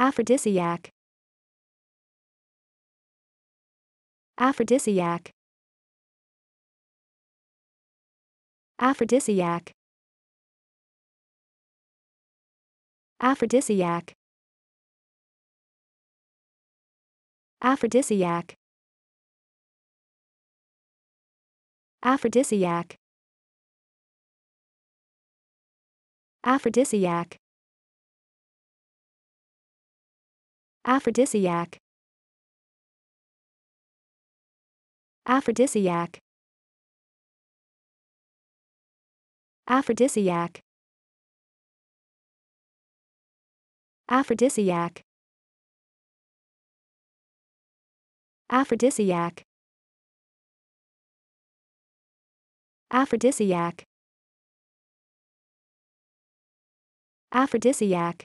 Aphrodisiac Aphrodisiac Aphrodisiac Aphrodisiac Aphrodisiac Aphrodisiac Aphrodisiac aphrodisiac aphrodisiac aphrodisiac aphrodisiac aphrodisiac aphrodisiac aphrodisiac